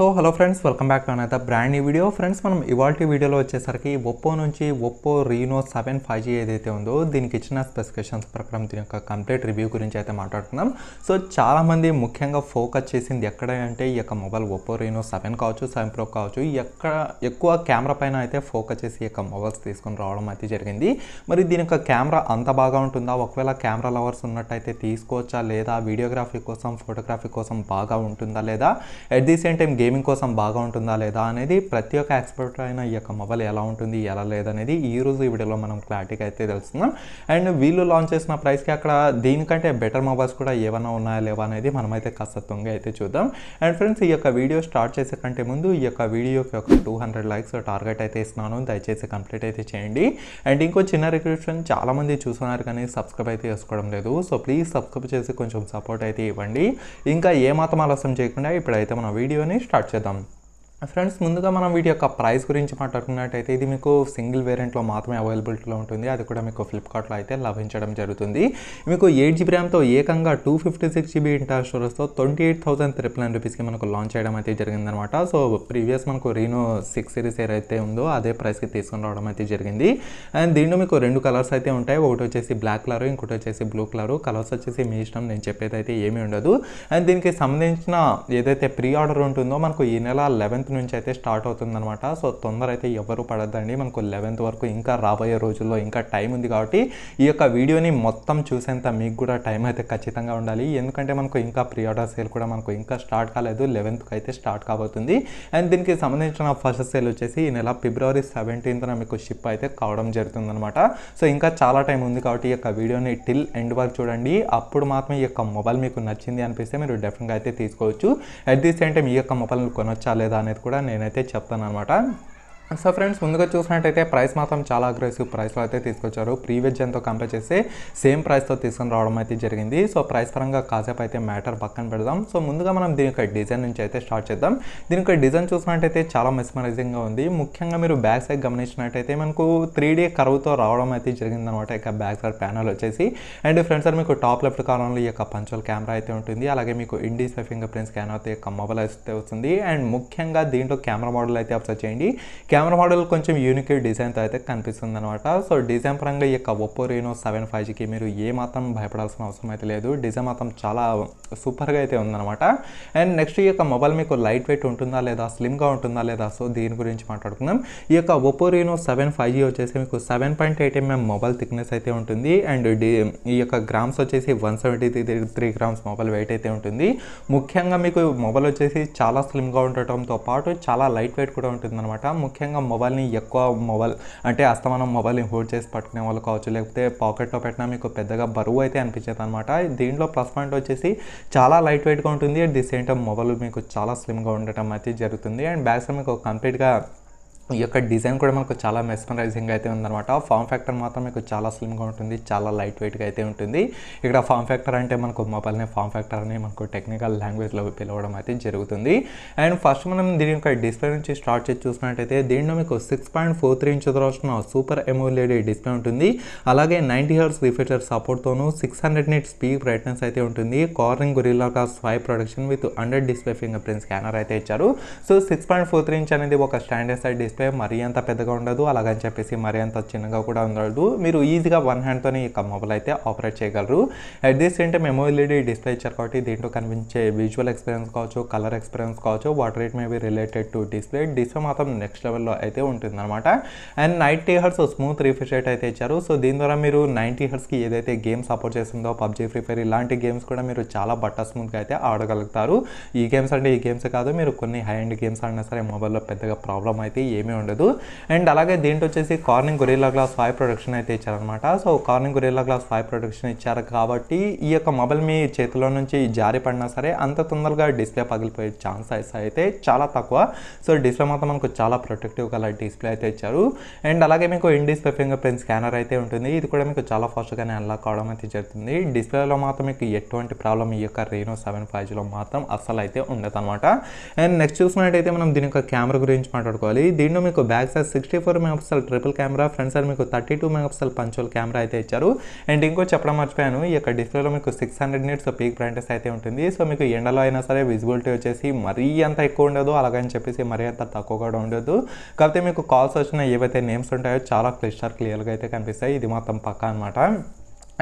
so hello friends welcome back to అనేది brand ఈ video friends మనం ఇవాల్టీ వీడియోలో వచ్చేసరికి ఒప్పో నుంచి Oppo Reno seven five G ఏదైతే ఉందో దీనికి ఇచ్చిన స్పెసిఫికేషన్స్ ప్రకారం దీని యొక్క కంప్లీట్ రివ్యూ గురించి అయితే మాట్లాడుతున్నాం సో చాలామంది ముఖ్యంగా ఫోకస్ చేసింది ఎక్కడ అంటే ఈ యొక్క మొబైల్ ఒప్పో రీనో సెవెన్ కావచ్చు సెవెన్ ప్రో కావచ్చు ఎక్కడ ఎక్కువ కెమెరా పైన అయితే ఫోకస్ చేసి ఈ యొక్క మొబైల్స్ తీసుకొని రావడం అయితే జరిగింది మరి దీని యొక్క కెమెరా అంత బాగా ఉంటుందా ఒకవేళ కెమెరా లవర్స్ ఉన్నట్టయితే తీసుకోవచ్చా లేదా వీడియోగ్రఫీ కోసం ఫోటోగ్రఫీ కోసం బాగా ఉంటుందా లేదా at the same time game gaming కోసం బాగా ఉంటుందా లేదా అనేది ప్రతి ఒక్క ఎక్స్పర్ట్ అయిన ఈ యొక్క మొబైల్ ఎలా ఉంటుంది ఎలా లేదనేది ఈ రోజు ఈ వీడియోలో మనం క్లారిటీగా అయితే తెలుస్తున్నాం అండ్ వీళ్ళు లాంచ్ చేసిన ప్రైస్కి అక్కడ దీనికంటే బెటర్ మొబైల్స్ కూడా ఏమైనా ఉన్నాయా లేవా అనేది మనమైతే కాస్త తొంగ అయితే చూద్దాం అండ్ ఫ్రెండ్స్ ఈ యొక్క వీడియో స్టార్ట్ చేసే కంటే ముందు ఈ యొక్క వీడియోకి ఒక టూ హండ్రెడ్ లైక్స్ టార్గెట్ అయితే ఇస్తున్నాను దయచేసి కంప్లీట్ అయితే చేయండి అండ్ ఇంకో చిన్న రిక్వెషన్ చాలామంది చూస్తున్నారు కానీ సబ్స్క్రైబ్ అయితే చేసుకోవడం లేదు సో ప్లీజ్ సబ్స్క్రైబ్ చేసి కొంచెం సపోర్ట్ అయితే ఇవ్వండి ఇంకా ఏమాత్రం ఆలస్యం చేయకుండా ఇప్పుడైతే మన వీడియోని స్టార్ట్ చేద్దాం ఫ్రెండ్స్ ముందుగా మనం వీటి యొక్క ప్రైస్ గురించి మాట్లాడుకున్నట్టయితే ఇది మీకు సింగిల్ వేరియంట్లో మాత్రమే అవైలబిలిటీలో ఉంటుంది అది కూడా మీకు ఫ్లిప్కార్ట్లో అయితే లభించడం జరుగుతుంది మీకు ఎయిట్ జీబీ ర్యామ్తో ఏకంగా two fifty six GB inter స్టోరేజ్తో twenty eight thousand triple nine రూపీస్కి మనకు లాంచ్ చేయడం అయితే జరిగిందనమాట సో ప్రీవియస్ మనకు రీనో సిక్స్ సిరీస్ ఏదైతే ఉందో అదే ప్రైస్కి తీసుకుని రావడం అయితే జరిగింది అండ్ దీంట్లో మీకు రెండు కలర్స్ అయితే ఉంటాయి ఒకటి వచ్చేసి బ్లాక్ కలర్ ఇంకోటి వచ్చేసి బ్లూ కలర్ కలర్స్ వచ్చేసి మీ ఇష్టం నేను చెప్పేది అయితే ఏమీ ఉండదు అండ్ దీనికి సంబంధించిన ఏదైతే ప్రీ ఆర్డర్ ఉంటుందో మనకు ఈ నెల లెవెన్త్ నుంచి అయితే స్టార్ట్ అవుతుందనమాట సో తొందర అయితే ఎవరు పడద్దండి మనకు లెవెన్త్ వరకు ఇంకా రాబోయే రోజుల్లో ఇంకా టైం ఉంది కాబట్టి ఈ యొక్క వీడియోని మొత్తం చూసేంత మీకు కూడా టైం అయితే ఖచ్చితంగా ఉండాలి ఎందుకంటే మనకు ఇంకా ప్రీ ఆర్డర్ సేల్ కూడా మనకు ఇంకా స్టార్ట్ కాలేదు లెవెన్త్కి అయితే స్టార్ట్ కాబోతుంది అండ్ దీనికి సంబంధించిన ఫస్ట్ సేల్ వచ్చేసి ఈ నెల ఫిబ్రవరి సెవెంటీన్త్న మీకు షిప్ అయితే కావడం జరుగుతుందనమాట సో ఇంకా చాలా టైం ఉంది కాబట్టి ఈ యొక్క వీడియోని టిల్ ఎండ్ వరకు చూడండి అప్పుడు మాత్రం ఈ యొక్క మొబైల్ మీకు నచ్చింది అనిపిస్తే మీరు డెఫినెట్గా అయితే తీసుకోవచ్చు అట్ ది సేమ్ టైం ఈ యొక్క మొబైల్ కొనొచ్చా లేదా అనేది కూడా నేనైతే చెప్తాను అనమాట సో ఫ్రెండ్స్ ముందుగా చూసినట్టయితే ప్రైస్ మాత్రం చాలా అగ్రెసివ్ ప్రైస్లో అయితే తీసుకొచ్చారు ప్రీవియస్ జన్తో కంపేర్ చేస్తే సేమ్ ప్రైస్తో తీసుకొని రావడం అయితే జరిగింది సో ప్రైస్ పరంగా కాసేపు అయితే మ్యాటర్ పక్కన పెడదాం సో ముందుగా మనం దీని యొక్క డిజైన్ నుంచి అయితే స్టార్ట్ చేద్దాం దీని యొక్క డిజైన్ చూసినట్టయితే చాలా మెస్మరైజింగ్గా ఉంది ముఖ్యంగా మీరు బ్యాక్ సైడ్ గమనించినట్టయితే మనకు త్రీ డే కరువుతో రావడం అయితే జరిగిందనమాట ఇక బ్యాక్ సైడ్ ప్యానల్ వచ్చేసి అండ్ ఫ్రెండ్స్ సార్ మీకు టాప్ లెఫ్ట్ కాలంలో ఈ యొక్క పంచువల్ కెమెరా అయితే ఉంటుంది అలాగే మీకు ఇండీ ఫింగర్ ప్రింట్ స్కాన్ అయితే మొబైల్ అయితే వస్తుంది అండ్ ముఖ్యంగా దీంట్లో కెమెరా మోడల్ అయితే అప్సర్ చేయండి కెమెరా మోడల్ కొంచెం యూనిక్ డిజైన్తో అయితే కనిపిస్తుంది అనమాట సో డిజైన్ పరంగా ఈ యొక్క ఒప్పో రీనో సెవెన్ ఫైవ్ జీకి మీరు ఏ మాత్రం భయపడాల్సిన అవసరం అయితే లేదు డిజైన్ మాత్రం చాలా సూపర్గా అయితే అనమాట అండ్ నెక్స్ట్ ఈ యొక్క మొబైల్ మీకు లైట్ వెయిట్ ఉంటుందా లేదా స్లిమ్గా ఉంటుందా లేదా సో దీని గురించి మాట్లాడుకుందాం ఈ యొక్క Oppo Reno seven five G వచ్చేసి మీకు seven point eight mm mobile thickness అయితే ఉంటుంది అండ్ ఈ యొక్క గ్రామ్స్ వచ్చేసి one seventy three grams mobile weight అయితే ఉంటుంది ముఖ్యంగా మీకు మొబైల్ వచ్చేసి చాలా స్లిమ్గా ఉండటంతో పాటు చాలా లైట్ వెయిట్ కూడా అనమాట ముఖ్యంగా ముఖ్యంగా మొబైల్ని ఎక్కువ మొబైల్ అంటే అస్తమానం మొబైల్ని హోల్డ్ చేసి పట్టుకునే వాళ్ళు కావచ్చు లేకపోతే పాకెట్లో పెట్టినా మీకు పెద్దగా బరువు అయితే అనిపించేది అనమాట దీంట్లో ప్లస్ పాయింట్ వచ్చేసి చాలా లైట్ వెయిట్గా ఉంటుంది at the same time mobile మీకు చాలా స్లిమ్గా ఉండటం అయితే జరుగుతుంది అండ్ బ్యాగ్స్ మీకు కంప్లీట్గా ఈ యొక్క డిజైన్ కూడా మనకు చాలా మెస్మరైజింగ్ అయితే ఉందన్నమాట ఫామ్ ఫ్యాక్టర్ మాత్రం మీకు చాలా స్లిమ్గా ఉంటుంది చాలా లైట్ వెయిట్గా అయితే ఉంటుంది ఇక్కడ ఫామ్ ఫ్యాక్టర్ అంటే మనకు మొబైల్ని ఫామ్ ఫ్యాక్టర్ అని మనకు టెక్నికల్ లాంగ్వేజ్లో పిలవడం అయితే జరుగుతుంది అండ్ ఫస్ట్ మనం దీని యొక్క డిస్ప్లే నుంచి స్టార్ట్ చేసి చూసినట్టయితే దీనిలో మీకు six point four three inch వచ్చిన సూపర్ ఎమోలేడి డిస్ప్లే ఉంటుంది అలాగే నైంటీ హర్స్ రిఫ్రెషర్ సపోర్ట్తోనూ సిక్స్ హండ్రెడ్ నిట్ స్పీ బ్రైట్నెస్ అయితే ఉంటుంది కార్నింగ్ గురిలా కా స్వై production with hundred display finger print scanner అయితే ఇచ్చారు so six point four three inch అనేది ఒక స్టాండర్డ్ సైడ్ డిస్ప్లే డిస్ప్లే మరీ అంత పెద్దగా ఉండదు అలాగని చెప్పేసి మరీ అంత చిన్నగా కూడా ఉండదు మీరు ఈజీగా వన్ హ్యాండ్తోనే ఈ మొబైల్ అయితే ఆపరేట్ చేయగలరు at the same time AMOLED display ఇచ్చారు కాబట్టి దీంట్లో కనిపించే విజువల్ ఎక్స్పీరియన్స్ కావచ్చు కలర్ ఎక్స్పీరియన్స్ కావచ్చు water rate B related to display display మాత్రం నెక్స్ట్ లెవెల్లో అయితే ఉంటుందన్నమాట and ninety hertz smooth refresh rate అయితే ఇచ్చారు సో దీని ద్వారా మీరు నైంటీ హర్స్కి ఏదైతే గేమ్ సపోర్ట్ చేస్తుందో పబ్జీ ఫ్రీ ఫైర్ ఇలాంటి గేమ్స్ కూడా మీరు చాలా బట్ట స్మూత్గా అయితే ఆడగలుగుతారు ఈ గేమ్స్ అంటే ఈ గేమ్స్ కాదు మీరు కొన్ని హై అండ్ గేమ్స్ ఆడినా సరే మొబైల్లో పెద్దగా ప్రాబ్లం అయితే ఏమీ ఉండదు అండ్ అలాగే దీంట్లో వచ్చేసి Corning gorilla glass five production అయితే ఇచ్చారనమాట so Corning gorilla glass five production ఇచ్చారు కాబట్టి ఈ యొక్క మొబైల్ మీ చేతిలో నుంచి జారి పడినా సరే అంత తొందరగా డిస్ప్లే పగిలిపోయే ఛాన్సెస్ అయితే చాలా తక్కువ సో డిస్ప్లే మాత్రం మనకు చాలా ప్రొటెక్టివ్ గల డిస్ప్లే అయితే ఇచ్చారు అండ్ అలాగే మీకు in display finger print scanner అయితే ఉంటుంది ఇది కూడా మీకు చాలా ఫాస్ట్గానే అన్లాక్ అవడం అయితే జరుగుతుంది డిస్ప్లేలో మాత్రం మీకు ఎటువంటి ప్రాబ్లం ఈ యొక్క రీనో సెవెన్ ఫైవ్ జీలో మాత్రం అస్సలు అయితే ఉండదు అనమాట అండ్ నెక్స్ట్ చూసినట్టయితే మనం దీని యొక్క కెమెరా గురించి మాట్లాడుకోవాలి దీని దీనిలో మీకు back size sixty four megapixel triple camera front side మీకు thirty two megapixel punch hole camera అయితే ఇచ్చారు అండ్ ఇంకో చెప్పడం మర్చిపోయాను ఈ యొక్క డిస్ప్లేలో మీకు six hundred nits peak brightness అయితే ఉంటుంది సో మీకు ఎండలో అయినా సరే విజిబిలిటీ వచ్చేసి మరీ అంత ఎక్కువ ఉండదు అలాగని చెప్పేసి మరీ అంత తక్కువ కూడా ఉండదు కాకపోతే మీకు కాల్స్ వచ్చిన ఏవైతే నేమ్స్ ఉంటాయో చాలా క్లిస్టర్ క్లియర్గా అయితే కనిపిస్తాయి ఇది మాత్రం పక్క అనమాట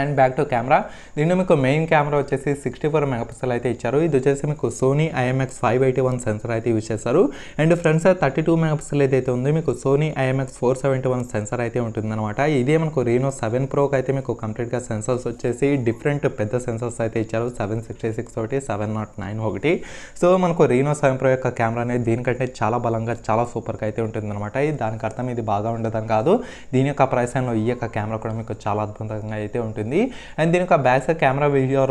అండ్ బ్యాక్ టు కెమెరా దీంట్లో మీకు మెయిన్ కెమెరా వచ్చేసి సిక్స్టీ ఫోర్ మెగాపిక్సల్ అయితే ఇచ్చారు ఇది వచ్చేసి మీకు Sony IMX five eighty one sensor అయితే యూజ్ చేస్తారు and front side thirty two megapixel ఏదైతే ఉంది మీకు Sony IMX four seventy one sensor అయితే ఉంటుందన్నమాట ఇదే మనకు రీనో సెవెన్ ప్రోకి అయితే మీకు కంప్లీట్గా సెన్సర్స్ వచ్చేసి డిఫరెంట్ పెద్ద సెన్సర్స్ అయితే ఇచ్చారు సెవెన్ సిక్స్టీ సిక్స్ ఒకటి సెవెన్ నాట్ నైన్ ఒకటి సో మనకు రీనో సెవెన్ ప్రో యొక్క కెమెరా అనేది దీనికంటే చాలా బలంగా చాలా సూపర్గా అయితే ఉంటుందన్నమాట దానికి అర్థం ఇది బాగా ఉండదని కాదు దీని యొక్క ప్రైస్ అండ్ ఈ యొక్క కెమెరా కూడా మీకు చాలా అద్భుతంగా అయితే ఉంటుంది ఉంటుంది అండ్ దీని యొక్క బ్యాక్ సైడ్ కెమెరా వీడియో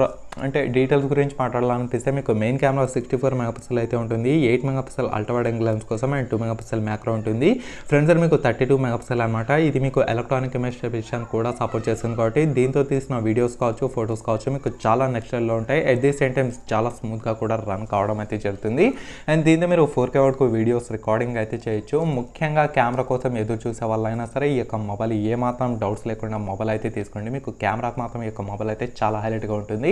అంటే డీటెయిల్స్ గురించి మాట్లాడాలనిపిస్తే మీకు main camera sixty four megapixel అయితే ఉంటుంది ఎయిట్ మెగాపిక్సెల్ అల్ట్రావైడ్ లెన్స్ కోసం అండ్ టూ మెగాపిక్సెల్ మ్యాక్రో ఉంటుంది ఫ్రంట్ సైడ్ మీకు థర్టీ టూ మెగాపిక్సెల్ అనమాట ఇది మీకు ఎలక్ట్రానిక్ ఇమేజ్ స్టెబిషన్ కూడా సపోర్ట్ చేస్తుంది కాబట్టి దీంతో తీసిన వీడియోస్ కావచ్చు ఫొటోస్ కావచ్చు మీకు చాలా నెక్స్ట్ లెవెల్లో ఉంటాయి అట్ ది సేమ్ టైమ్స్ చాలా స్మూత్గా కూడా రన్ కావడం అయితే జరుగుతుంది అండ్ దీంతో మీరు ఫోర్ కే వరకు వీడియోస్ రికార్డింగ్ అయితే చేయొచ్చు ముఖ్యంగా కెమెరా కోసం ఎదురు చూసే వాళ్ళైనా సరే ఈ యొక్క మొబైల్ ఏమాత్రం డౌట్స్ లేకుండా మొబైల్ అయితే తీసుకోండి మీకు కెమెరా నాకు మాత్రం ఈ యొక్క మొబైల్ అయితే చాలా హైలైట్గా ఉంటుంది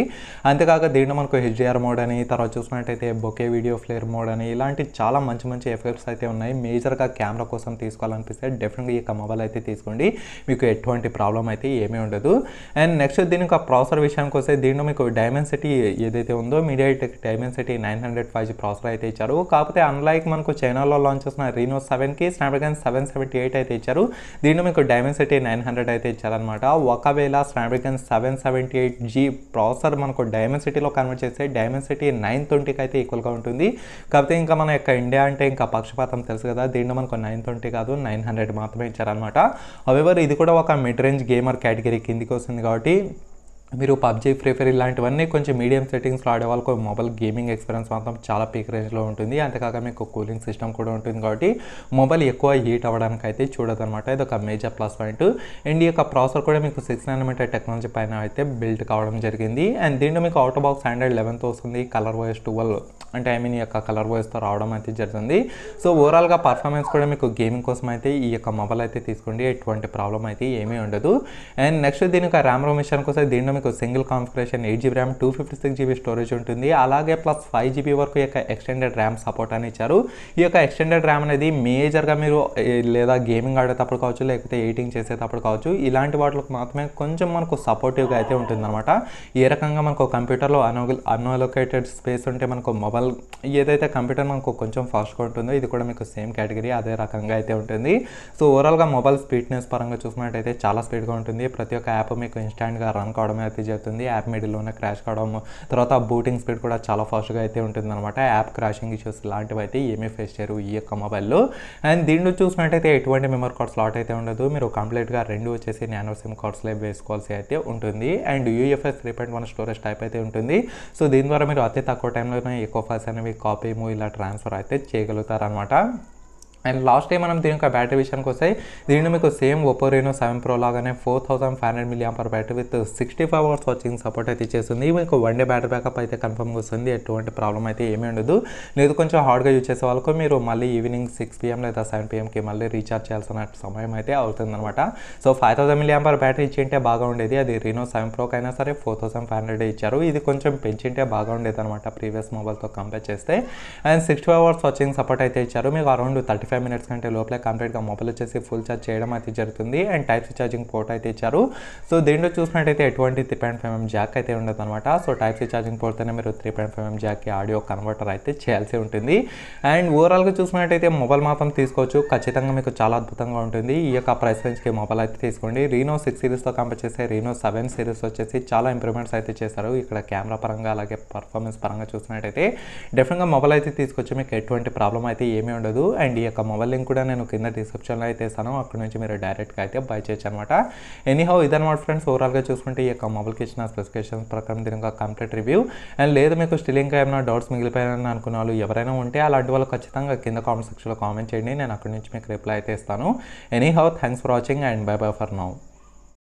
అంతేకాక దీంట్లో మనకు హెచ్డిఆర్ మోడ్ అని తర్వాత చూసుకున్నట్టయితే బొకే వీడియో ఫ్లేర్ మోడ్ అని ఇలాంటి చాలా మంచి మంచి ఎఫెక్ట్స్ అయితే ఉన్నాయి మేజర్గా కెమెరా కోసం తీసుకోవాలనిపిస్తే డెఫినెట్గా ఈ యొక్క మొబైల్ అయితే తీసుకోండి మీకు ఎటువంటి ప్రాబ్లం అయితే ఏమీ ఉండదు అండ్ నెక్స్ట్ దీనికి ప్రాసెసర్ విషయానికి వస్తే దీంట్లో మీకు డైమెన్సిటీ ఏదైతే ఉందో diamond Dimensity nine hundred five G processor అయితే ఇచ్చారు కాకపోతే అన్లైక్ మనకు చైనాలో లాంచ్ చేసిన రీనో సెవెన్కి స్నాప్డ్రాగన్ సెవెన్ సెవెంటీ ఎయిట్ అయితే ఇచ్చారు దీంట్లో మీకు డైమెన్సిటీ నైన్ హండ్రెడ్ అయితే ఇచ్చారనమాట ఒకవేళ snap Snapdragon seven seventy eight G processor మనకు సిటీలో కన్వర్ట్ చేస్తే డైమెన్సిటీ నైన్ ట్వంటీకి అయితే ఈక్వల్గా ఉంటుంది కాకపోతే ఇంకా మన యొక్క ఇండియా అంటే ఇంకా పక్షపాతం తెలుసు కదా దీంట్లో మనకు నైన్ ట్వంటీ కాదు నైన్ హండ్రెడ్ మాత్రమే ఇచ్చారనమాట అవేవర్ ఇది కూడా ఒక మిడ్ రేంజ్ గేమర్ కేటగిరీ కిందికి వస్తుంది కాబట్టి మీరు పబ్జీ ఫ్రీ ఫైర్ ఇలాంటివన్నీ కొంచెం మీడియం సెట్టింగ్స్లో ఆడే వాళ్ళకు మొబైల్ గేమింగ్ ఎక్స్పీరియన్స్ మాత్రం చాలా పీక్ రేంజ్లో ఉంటుంది అంతేకాక మీకు కూలింగ్ సిస్టమ్ కూడా ఉంటుంది కాబట్టి మొబైల్ ఎక్కువ హీట్ అవ్వడానికి అయితే చూడదనమాట ఇది ఒక మేజర్ ప్లస్ పాయింట్ అండ్ ఈ యొక్క ప్రాసెసర్ కూడా మీకు సిక్స్ నైన్మీటర్ టెక్నాలజీ పైన అయితే బిల్డ్ కావడం జరిగింది అండ్ దీంట్లో మీకు అవుట్ బాక్స్ హండ్రెడ్ లెవెన్త్ వస్తుంది కలర్ వాయిస్ టువల్ అంటే ఐ మీన్ ఈ యొక్క కలర్ వాయిస్తో రావడం అయితే జరుగుతుంది సో ఓవరాల్గా పర్ఫార్మెన్స్ కూడా మీకు గేమింగ్ కోసం అయితే ఈ యొక్క మొబైల్ అయితే తీసుకోండి ఎటువంటి ప్రాబ్లం అయితే ఏమీ ఉండదు అండ్ నెక్స్ట్ దీని యొక్క ర్యామ్ రోమిషన్ కోసం దీంట్లో మీకు మనకు single configuration eight GB RAM two fifty six GB storage ఉంటుంది అలాగే ప్లస్ ఫైవ్ జీబీ వరకు యొక్క ఎక్స్టెండెడ్ ర్యామ్ సపోర్ట్ అని ఇచ్చారు ఈ యొక్క ఎక్స్టెండెడ్ ర్యామ్ అనేది మేజర్గా మీరు లేదా గేమింగ్ ఆడేటప్పుడు కావచ్చు లేకపోతే ఎయిటింగ్ చేసేటప్పుడు కావచ్చు ఇలాంటి వాటికి మాత్రమే కొంచెం మనకు సపోర్టివ్గా అయితే ఉంటుందన్నమాట ఏ రకంగా మనకు కంప్యూటర్లో అనో అన్అలొకేటెడ్ స్పేస్ ఉంటే మనకు మొబైల్ ఏదైతే కంప్యూటర్ మనకు కొంచెం ఫాస్ట్గా ఉంటుందో ఇది కూడా మీకు సేమ్ కేటగిరీ అదే రకంగా అయితే ఉంటుంది సో ఓవరాల్గా మొబైల్ స్పీడ్నెస్ పరంగా చూసినట్టయితే చాలా స్పీడ్గా ఉంటుంది ప్రతి ఒక్క యాప్ మీకు ఇన్స్టాంట్గా రన్ కావడం అయితే అయితే చేస్తుంది యాప్ మిడిల్లోనే క్రాష్ కావడం తర్వాత బూటింగ్ స్పీడ్ కూడా చాలా ఫాస్ట్గా అయితే అనమాట యాప్ క్రాషింగ్ ఇష్యూస్ లాంటివి అయితే ఏమీ ఫేస్ చేయరు ఈ యొక్క మొబైల్లో అండ్ దీనిలో చూసినట్టయితే ఎటువంటి మెమరీ కార్డ్ స్లాట్ అయితే ఉండదు మీరు కంప్లీట్గా రెండు వచ్చేసి నానో సిమ్ కార్డ్స్లో వేసుకోవాల్సి అయితే ఉంటుంది and UFS three point one storage type అయితే ఉంటుంది సో దీని ద్వారా మీరు అతి తక్కువ టైంలోనే ఎక్కువ ఫైల్స్ అనేవి కాపీ మూవీ ఇలా ట్రాన్స్ఫర్ అయితే చేయగలుగుతారనమాట అండ్ లాస్ట్ టైం మనం దీని యొక్క బ్యాటరీ విషయానికి వస్తాయి దీనిలో మీకు same Oppo Reno seven pro లాగానే four thousand five hundred milliampere battery with sixty five hours వచ్చింగ్ సపోర్ట్ అయితే చేస్తుంది మీకు వన్ డే బ్యాటరీ బ్యాకప్ అయితే కన్ఫర్మ్గా వస్తుంది ఎటువంటి ప్రాబ్లం అయితే ఏమీ ఉండదు లేదు కొంచెం హార్డ్గా యూజ్ చేసే వాళ్ళకు మీరు మళ్ళీ ఈవినింగ్ సిక్స్ పిఎం లేదా సెవెన్ పిఎంకి మళ్ళీ రీఛార్జ్ చేయాల్సిన సమయం అయితే అవుతుందన్నమాట so five thousand milliampere battery ఇచ్చింటే బాగా ఉండేది అది రీనో సెవెన్ ప్రోకి అయినా సరే ఫోర్ థౌసండ్ ఫైవ్ హండ్రెడ్ ఇచ్చారు ఇది కొంచెం పెంచింటే బాగా ఉండేది అనమాట ప్రీవియస్ మొబైల్తో కంపేర్ చేస్తే అండ్ సిక్స్టీ ఫైవ్ అవర్స్ వచ్చింగ్ సపోర్ట్ అయితే ఇచ్చారు మీకు around thirty five five minutes కంటే లోపలే కంప్లీట్గా మొబైల్ వచ్చేసి ఫుల్ ఛార్జ్ చేయడం అయితే జరుగుతుంది and type C charging port అయితే ఇచ్చారు సో దీంట్లో చూసినట్టయితే ఎటువంటి three point five M jack అయితే ఉండదు అనమాట సో టైప్ సీ ఛార్జింగ్ పోర్ట్తోనే మీరు త్రీ పాయింట్ ఫైవ్ ఎం జాక్కి ఆడియో కన్వర్టర్ అయితే చేయాల్సి ఉంటుంది అండ్ ఓవరాల్గా చూసినట్టయితే మొబైల్ మాత్రం తీసుకోవచ్చు ఖచ్చితంగా మీకు చాలా అద్భుతంగా ఉంటుంది ఈ యొక్క ప్రైస్ రేంజ్కి మొబైల్ అయితే తీసుకోండి రీనో సిక్స్ సిరీస్తో కంపేర్ చేస్తే రీనో సెవెన్ సిరీస్ వచ్చేసి చాలా ఇంప్రూవ్మెంట్స్ అయితే చేశారు ఇక్కడ కెమెరా పరంగా అలాగే పర్ఫార్మెన్స్ పరంగా చూసినట్టయితే డెఫినెట్గా మొబైల్ అయితే తీసుకొచ్చి మీకు ఎటువంటి ప్రాబ్లం అయితే ఏమీ ఉండదు అండ్ ఈ యొక్క మొబైల్ లింక్ కూడా నేను కింద డిస్క్రిప్షన్లో అయితే ఇస్తాను అక్కడ నుంచి మీరు డైరెక్ట్గా అయితే బై చేయొచ్చు అనమాట ఎనీహౌ ఇదనమాట ఫ్రెండ్స్ ఓవరాల్గా చూసుకుంటే ఈ యొక్క మొబైల్కి ఇచ్చిన స్పెసిఫికేషన్స్ ప్రకారం దీని యొక్క కంప్లీట్ రివ్యూ అండ్ లేదు మీకు స్టిల్ ఇంకా ఏమైనా డౌట్స్ మిగిలిపోయారని అనుకున్న వాళ్ళు ఎవరైనా ఉంటే అలాంటి వాళ్ళు ఖచ్చితంగా కింద కామెంట్ సెక్షన్లో కామెంట్ చేయండి నేను అక్కడ నుంచి మీకు రిప్లై అయితే ఇస్తాను anyhow thanks for watching and bye bye for now